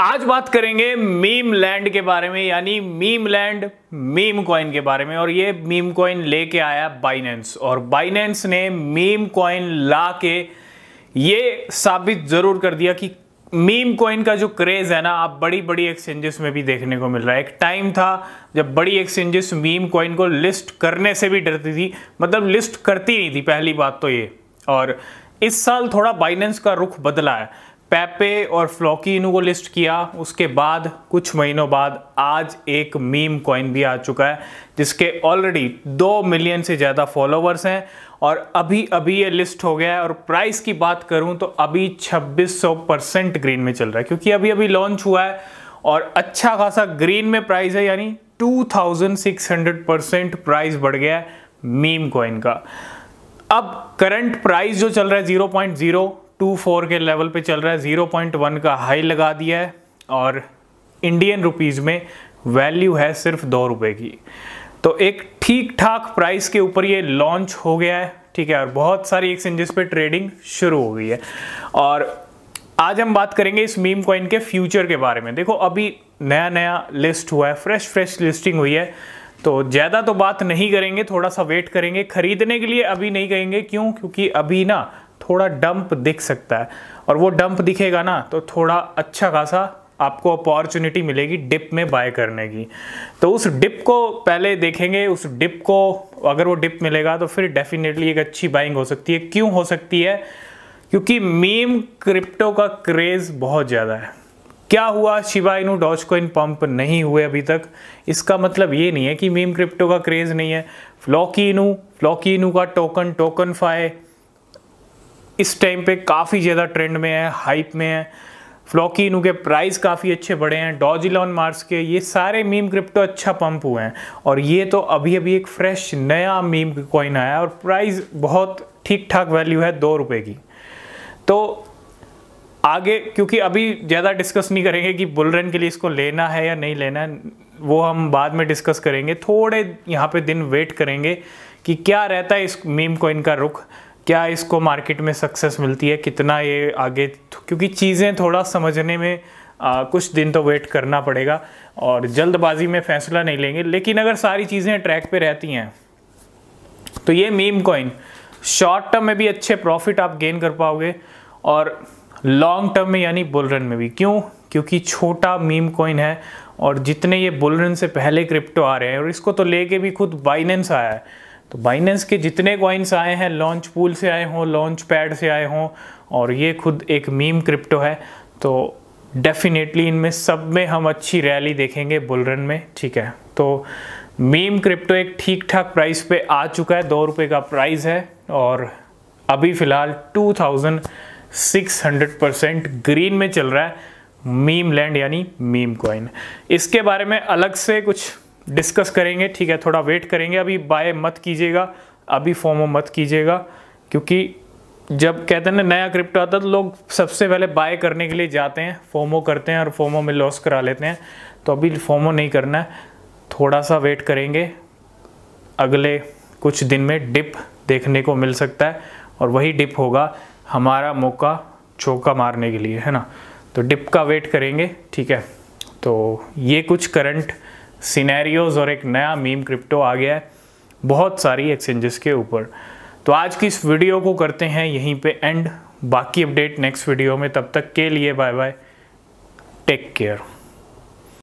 आज बात करेंगे मीम लैंड के बारे में यानी मीम लैंड मीम कॉइन के बारे में और ये मीम कॉइन लेके आया बाइनेंस और बाइनेंस ने मीम कॉइन ला के ये साबित जरूर कर दिया कि मीम कॉइन का जो क्रेज है ना आप बड़ी बड़ी एक्सचेंजेस में भी देखने को मिल रहा है एक टाइम था जब बड़ी एक्सचेंजेस मीम कॉइन को लिस्ट करने से भी डरती थी मतलब लिस्ट करती नहीं थी पहली बात तो ये और इस साल थोड़ा बाइनेंस का रुख बदला है पेपे और फ्लॉकीनो को लिस्ट किया उसके बाद कुछ महीनों बाद आज एक मीम कॉइन भी आ चुका है जिसके ऑलरेडी दो मिलियन से ज़्यादा फॉलोवर्स हैं और अभी अभी ये लिस्ट हो गया है और प्राइस की बात करूं तो अभी 2600 परसेंट ग्रीन में चल रहा है क्योंकि अभी अभी लॉन्च हुआ है और अच्छा खासा ग्रीन में प्राइस है यानी 2600 परसेंट प्राइस बढ़ गया है मीम कॉइन का अब करंट प्राइस जो चल रहा है 0.0 टू फोर के लेवल पे चल रहा है ज़ीरो पॉइंट वन का हाई लगा दिया है और इंडियन रुपीज़ में वैल्यू है सिर्फ दो रुपये की तो एक ठीक ठाक प्राइस के ऊपर ये लॉन्च हो गया है ठीक है और बहुत सारी एक्सचेंजेस पे ट्रेडिंग शुरू हो गई है और आज हम बात करेंगे इस मीम कॉइन के फ्यूचर के बारे में देखो अभी नया नया लिस्ट हुआ है फ्रेश फ्रेश लिस्टिंग हुई है तो ज़्यादा तो बात नहीं करेंगे थोड़ा सा वेट करेंगे खरीदने के लिए अभी नहीं कहेंगे क्यों क्योंकि अभी ना थोड़ा डंप दिख सकता है और वो डंप दिखेगा ना तो थोड़ा अच्छा खासा आपको अपॉर्चुनिटी मिलेगी डिप में बाय करने की तो उस डिप को पहले देखेंगे उस डिप को अगर वो डिप मिलेगा तो फिर डेफिनेटली एक अच्छी बाइंग हो सकती है क्यों हो सकती है क्योंकि मीम क्रिप्टो का क्रेज़ बहुत ज़्यादा है क्या हुआ शिवाइनू इनू डॉच कोइन पंप नहीं हुए अभी तक इसका मतलब ये नहीं है कि मीम क्रिप्टो का क्रेज़ नहीं है फ्लॉकी इनू का टोकन टोकन फाई इस टाइम पे काफ़ी ज़्यादा ट्रेंड में है हाइप में है फ्लॉकी के प्राइस काफ़ी अच्छे बढ़े हैं डॉजिलॉन मार्स के ये सारे मीम क्रिप्टो अच्छा पंप हुए हैं और ये तो अभी अभी एक फ्रेश नया मीम कॉइन आया है और प्राइस बहुत ठीक ठाक वैल्यू है दो रुपये की तो आगे क्योंकि अभी ज़्यादा डिस्कस नहीं करेंगे कि बुलरन के लिए इसको लेना है या नहीं लेना है वो हम बाद में डिस्कस करेंगे थोड़े यहाँ पे दिन वेट करेंगे कि क्या रहता है इस मीम कॉइन का रुख क्या इसको मार्केट में सक्सेस मिलती है कितना ये आगे क्योंकि चीज़ें थोड़ा समझने में आ, कुछ दिन तो वेट करना पड़ेगा और जल्दबाजी में फैसला नहीं लेंगे लेकिन अगर सारी चीज़ें ट्रैक पे रहती हैं तो ये मीम कॉइन शॉर्ट टर्म में भी अच्छे प्रॉफिट आप गेन कर पाओगे और लॉन्ग टर्म में यानी बुलरन में भी क्यों क्योंकि छोटा मीम कॉइन है और जितने ये बुलरन से पहले क्रिप्टो आ रहे हैं और इसको तो लेके भी खुद बाइनेंस आया है तो बाइनेंस के जितने कॉइन्स आए हैं लॉन्च पूल से आए हों लॉन्च पैड से आए हों और ये खुद एक मीम क्रिप्टो है तो डेफिनेटली इनमें सब में हम अच्छी रैली देखेंगे बुलरन में ठीक है तो मीम क्रिप्टो एक ठीक ठाक प्राइस पे आ चुका है दो रुपये का प्राइस है और अभी फ़िलहाल 2600 परसेंट ग्रीन में चल रहा है मीम लैंड यानी मीम कॉइन इसके बारे में अलग से कुछ डिस्कस करेंगे ठीक है थोड़ा वेट करेंगे अभी बाय मत कीजिएगा अभी फॉर्मो मत कीजिएगा क्योंकि जब कहते हैं ना नया क्रिप्टो आता तो लोग सबसे पहले बाय करने के लिए जाते हैं फॉर्मो करते हैं और फॉर्मो में लॉस करा लेते हैं तो अभी फॉर्मो नहीं करना है थोड़ा सा वेट करेंगे अगले कुछ दिन में डिप देखने को मिल सकता है और वही डिप होगा हमारा मौका चौका मारने के लिए है ना तो डिप का वेट करेंगे ठीक है तो ये कुछ करंट सीनैरियोज और एक नया मीम क्रिप्टो आ गया है बहुत सारी एक्सचेंजेस के ऊपर तो आज की इस वीडियो को करते हैं यहीं पे एंड बाकी अपडेट नेक्स्ट वीडियो में तब तक के लिए बाय बाय टेक केयर